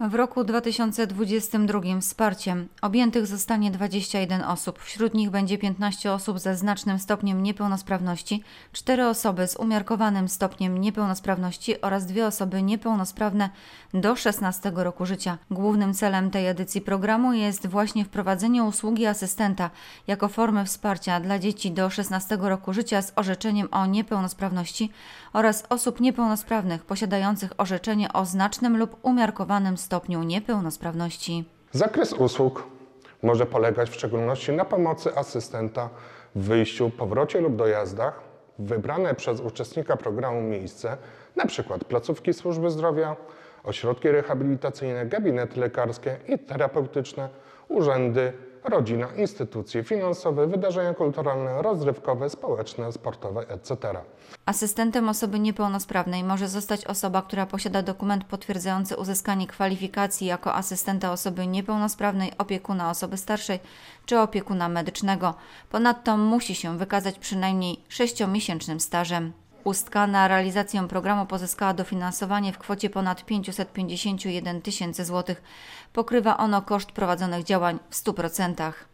W roku 2022 wsparciem objętych zostanie 21 osób. Wśród nich będzie 15 osób ze znacznym stopniem niepełnosprawności, 4 osoby z umiarkowanym stopniem niepełnosprawności oraz 2 osoby niepełnosprawne do 16 roku życia. Głównym celem tej edycji programu jest właśnie wprowadzenie usługi asystenta jako formy wsparcia dla dzieci do 16 roku życia z orzeczeniem o niepełnosprawności oraz osób niepełnosprawnych posiadających orzeczenie o znacznym lub umiarkowanym stopniu stopniu niepełnosprawności. Zakres usług może polegać w szczególności na pomocy asystenta w wyjściu, powrocie lub dojazdach w wybrane przez uczestnika programu miejsce, np. placówki służby zdrowia, ośrodki rehabilitacyjne, gabinety lekarskie i terapeutyczne, urzędy, rodzina, instytucje finansowe, wydarzenia kulturalne, rozrywkowe, społeczne, sportowe, etc. Asystentem osoby niepełnosprawnej może zostać osoba, która posiada dokument potwierdzający uzyskanie kwalifikacji jako asystenta osoby niepełnosprawnej, opiekuna osoby starszej czy opiekuna medycznego. Ponadto musi się wykazać przynajmniej 6-miesięcznym stażem. Ustka na realizację programu pozyskała dofinansowanie w kwocie ponad 551 tysięcy złotych. Pokrywa ono koszt prowadzonych działań w 100%.